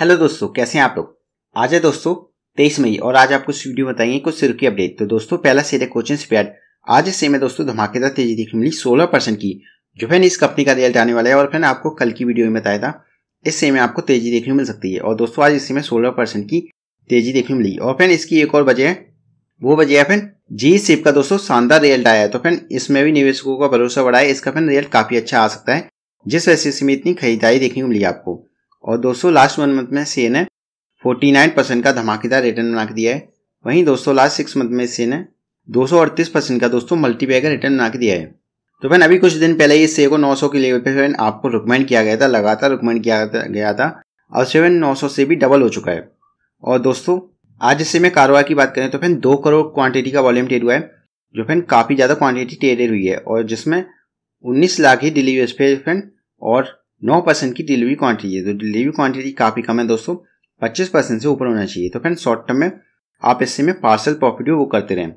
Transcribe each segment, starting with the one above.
hello दोस्तों कैसे हैं आप लोग आज है दोस्तों तेईस मई और आज आपको इस वीडियो में बताएंगे कुछ सिर की अपडेट तो दोस्तों पहला सीधे कोचिंग स्पेयर आज इस में दोस्तों धमाकेदार तेजी देखने मिली सोलह परसेंट की जो फैन इस कंपनी का रिजल्ट आने वाला है और फैन आपको कल की वीडियो में बताया था इस में आपको तेजी देखने मिल सकती है और दोस्तों आज इस समय सोलह परसेंट की तेजी देखने मिली और फैन इसकी एक और वजह है वो वजह है फैन जी सिप का दोस्तों शानदार रिजल्ट आया है तो फैन इसमें भी निवेशकों का भरोसा बढ़ा है इसका फैन रिजल्ट काफी अच्छा आ सकता है जिस वजह से इसमें इतनी खरीदारी देखने को मिली आपको और दोस्तों लास्ट वन मंथ में सेन ने फोर्टी नाइन परसेंट का धमाकेदार रिटर्न बना के दिया है वहीं दोस्तों लास्ट सिक्स मंथ में सेन ने दो सौ अड़तीस परसेंट का दोस्तों मल्टीपे का रिटर्न बना के दिया है तो फैन अभी कुछ दिन पहले इस से को नौ सौ के लेवल पर फैन आपको रिकमेंड किया गया था लगातार रिकमेंड किया गया था और सेवन नौ सौ से भी डबल हो चुका है और दोस्तों आज इससे मैं कारोबार की बात करें तो फैन दो करोड़ क्वांटिटी का वॉल्यूम ट्रेड हुआ है जो फैन काफ़ी ज़्यादा क्वांटिटी ट्रेडेड हुई है और जिसमें उन्नीस लाख ही डिलीवरी पे फैन और नौ परसेंट की डिलीवरी क्वांटिटी है तो डिलीवरी क्वांटिटी काफ़ी कम है दोस्तों पच्चीस परसेंट से ऊपर होना चाहिए तो फ्रेंड शॉर्ट टर्म में आप इससे में पार्सल प्रॉफिट भी वो करते रहें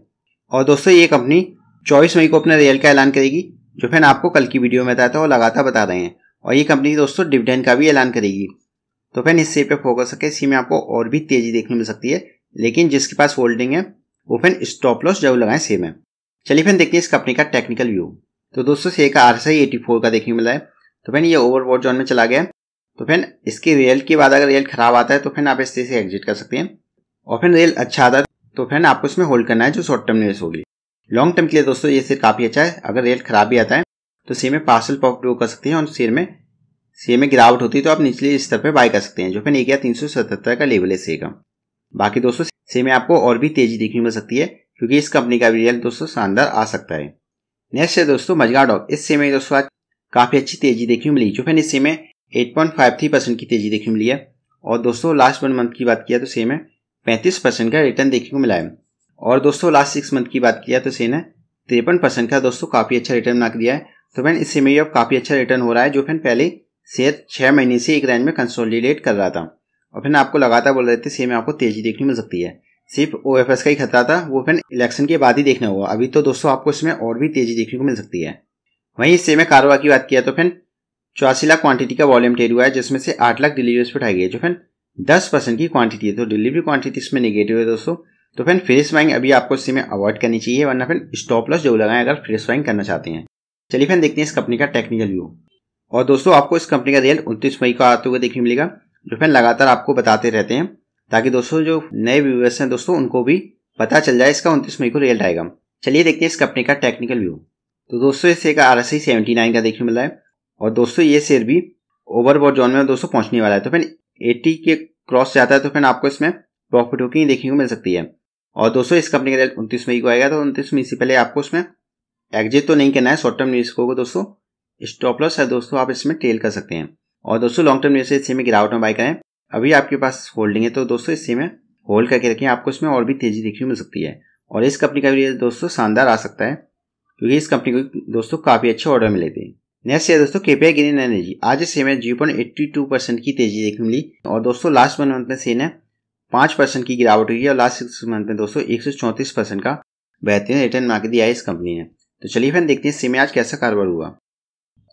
और दोस्तों ये कंपनी चौबीस मई को अपने रियल का ऐलान करेगी जो फ्रेंड आपको कल की वीडियो में बताया था वो लगातार बता रहे हैं और ये कंपनी दोस्तों डिविडेंड का भी ऐलान करेगी तो फ्रेंड इससे पे फोकस करके इसी में आपको और भी तेज़ी देखने मिल सकती है लेकिन जिसके पास होल्डिंग है वो फ्रेंड स्टॉप लॉस जरूर लगाएं सेम है चलिए फिर देखते हैं इस कंपनी का टेक्निकल व्यू तो दोस्तों शेयर का आर एस का देखने मिला है तो फिर ये ओवरबोर्ड जोन में चला गया तो फिर इसकी रेल के बाद अगर रेल खराब आता है तो फिर आप इससे एग्जिट कर सकते हैं और फिर रेल अच्छा आता है तो फिर आपको इसमें होल्ड करना है जो शॉर्ट टर्म निवेश होगी लॉन्ग टर्म के लिए दोस्तों ये सिर काफ़ी अच्छा है अगर रेल खराब भी आता है तो सी में पार्सल प्रॉफिट वो कर सकते हैं और शेयर में शेयर में गिरावट होती है तो आप निचले स्तर पर बाय कर सकते हैं जो फिर एक या तीन का लेवल है शेयर का बाकी दोस्तों शेयर में आपको और भी तेजी देखने मिल सकती है क्योंकि इस कंपनी का भी रिजल्ट दोस्तों शानदार आ सकता है नेक्स्ट है दोस्तों मजगा डॉक इस शेयर में दोस्तों आज काफ़ी अच्छी तेजी देखने मिली जो एट पॉइंट में थ्री परसेंट की तेजी देखने मिली है और दोस्तों लास्ट वन मंथ की बात किया तो सेम है पैंतीस परसेंट का रिटर्न देखने को मिला है और दोस्तों लास्ट सिक्स मंथ की बात किया तो सेम है तिरपन परसेंट का दोस्तों काफ़ी अच्छा रिटर्न बना दिया है तो फैन इस समय अब काफ़ी अच्छा रिटर्न हो रहा है जो फैन पहले शेयर छः महीने से एक रेंज में कंसोलिडेट कर रहा था और फिर आपको लगातार बोल रहे थे सेम आपको तेजी देखने मिल सकती है सिर्फ ओ का ही खतरा था वो फैन इलेक्शन के बाद ही देखना होगा अभी तो दोस्तों आपको इसमें और भी तेजी देखने को मिल सकती है वहीं इससे में कारोबार की बात किया तो फिर चौरासी लाख क्वांटिटी का वॉल्यूम ट्रेड हुआ है जिसमें से आठ लाख डिलीवरीज उठाई गई जो फिर दस परसेंट की क्वांटिटी है तो डिलीवरी क्वांटिटी इसमें निगेटिव है दोस्तों तो फिर फ्रेश वाइंग अभी आपको इसी में अवॉइड करनी चाहिए वरना फिर स्टॉप लॉस जो लगाएं अगर फ्रेश वाइंग करना चाहते हैं चलिए फिर देखते हैं इस कंपनी का टेक्निकल व्यू और दोस्तों आपको इस कंपनी का रियल उनतीस मई को आते हुए देखने मिलेगा जो फिर लगातार आपको बताते रहते हैं ताकि दोस्तों जो नए व्यूवर्स हैं दोस्तों उनको भी पता चल जाए इसका उनतीस मई को रियल आएगा चलिए देखते हैं इस कंपनी का टेक्निकल व्यू तो दोस्तों ये शेयर का R S I seventy nine का देखने मिला है और दोस्तों ये शेयर भी ओवरबॉड जोन में दोस्तों पहुंचने वाला है तो फिर एटी के क्रॉस जाता है तो फिर आपको इसमें प्रॉफिट बुकिंग देखने को मिल सकती है और दोस्तों इस कंपनी का रेट उनतीस मई को आएगा तो उनतीस मई से पहले आपको इसमें एग्जिट तो नहीं करना है शॉर्ट टर्म निवेशकों को दोस्तों स्टॉप लॉस है दोस्तों आप इसमें ट्रेल कर सकते हैं और दोस्तों लॉन्ग टर्म निवेश इसी में गिरावट में बाई करें अभी आपके पास होल्डिंग है तो दोस्तों इसी में होल्ड करके रखें आपको इसमें और भी तेजी देखने को मिल सकती है और इस कंपनी का भी दोस्तों शानदार आ सकता है क्योंकि इस कंपनी को दोस्तों काफ़ी अच्छे ऑर्डर मिले थे नेक्स्ट है दोस्तों केपीआई ग्रीन एनर्जी आज इस में जीरो पॉइंट परसेंट की तेजी देखने मिली और दोस्तों लास्ट वन मंथ में सेन है पाँच परसेंट की गिरावट हुई है और लास्ट सिक्स मंथ में दोस्तों एक सौ चौंतीस परसेंट का बेहतरीन रिटर्न मार्क दिया है इस कंपनी ने तो चलिए फिर देखते हैं सेम आज कैसा कारोबार हुआ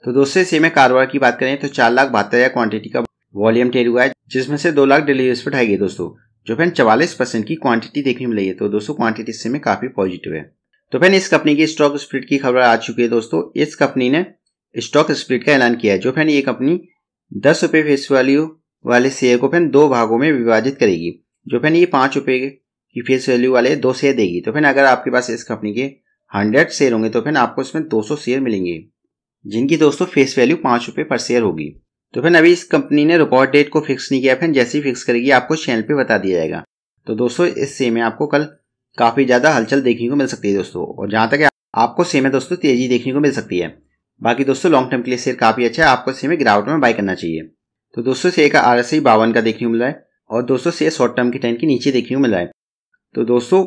तो दोस्तों इसी में कारोबार की बात करें तो चार लाख बहत्तर हज़ार क्वांटिटी का वॉल्यूम ट्रेड हुआ है जिसमें से दो लाख डिलीवरीज पर ठाई गई दोस्तों जो फ्रेंड चवालीस परसेंट की क्वांटिटी देखने मिली है तो दोस्तों क्वांटिटी इससे में काफ़ी पॉजिटिव है तो फ्रेंड इस कंपनी की स्टॉक स्प्लिट की खबर आ चुकी है दोस्तों इस कंपनी ने स्टॉक स्प्लिट का ऐलान किया है जो फ्रेंड ये कंपनी दस रुपये फेस वैल्यू वाले शेयर को फ्रेंड दो भागों में विभाजित करेगी जो फ्रेंड ये पाँच रुपये की फेस वैल्यू वाले दो शेयर देगी तो फ्रेंड अगर आपके पास इस कंपनी के हंड्रेड शेयर होंगे तो फ्रेंड आपको इसमें दो सौ शेयर मिलेंगे जिनकी दोस्तों फेस वैल्यू पाँच पर शेयर होगी तो फिर अभी इस कंपनी ने रिकॉर्ड डेट को फिक्स नहीं किया फिर जैसे ही फिक्स करेगी आपको चैनल पे बता दिया जाएगा तो दोस्तों शेयर में आपको कल काफ़ी ज़्यादा हलचल देखने को मिल सकती है दोस्तों और जहां तक आपको सेम है दोस्तों तेज़ी देखने को मिल सकती है बाकी दोस्तों लॉन्ग टर्म के लिए शेयर काफ़ी अच्छा है आपको सेम में गिरावट में बाय करना चाहिए तो दोस्तों शेयर का आर एस आई बावन का देखने को मिला है और दोस्तों शेयर शॉर्ट टर्म की ट्रेंड के नीचे देखने को मिला है तो दोस्तों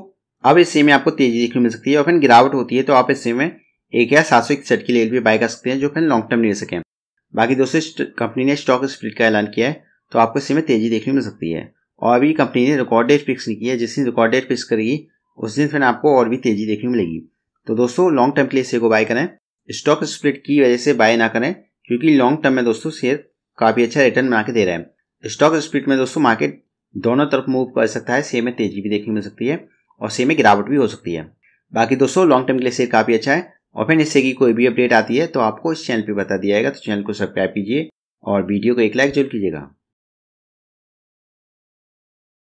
अब इस शेयर में आपको तेज़ी देखने को मिल सकती है और फिर गिरावट होती है तो आप इस शेयर में एक या सात सौ इकसठ की लेवल भी बाय कर सकते हैं जो फिर लॉन्ग टर्म ले सकें बाकी दोस्तों कंपनी ने स्टॉक स्प्लिट का ऐलान किया है तो आपको इस में तेज़ी देखने को मिल सकती है और अभी कंपनी ने रिकॉर्ड डेट फिक्स नहीं किया जिसने रिकॉर्ड डेट फिक्स करेगी उस दिन फिर आपको और भी तेजी देखने मिलेगी तो दोस्तों लॉन्ग टर्म के लिए शेयर को बाय करें स्टॉक स्प्लिट की वजह से बाय ना करें क्योंकि लॉन्ग टर्म में दोस्तों शेयर काफ़ी अच्छा रिटर्न बना के दे रहे हैं स्टॉक स्प्लिट में दोस्तों मार्केट दोनों तरफ मूव कर सकता है शेयर में तेजी भी देखने मिल सकती है और शेयर में गिरावट भी हो सकती है बाकी दोस्तों लॉन्ग टर्म के लिए शेयर काफ़ी अच्छा है और फिर इससे की कोई भी अपडेट आती है तो आपको इस चैनल पर बता दिया जाएगा तो चैनल को सब्सक्राइब कीजिए और वीडियो को एक लाइक जरूर कीजिएगा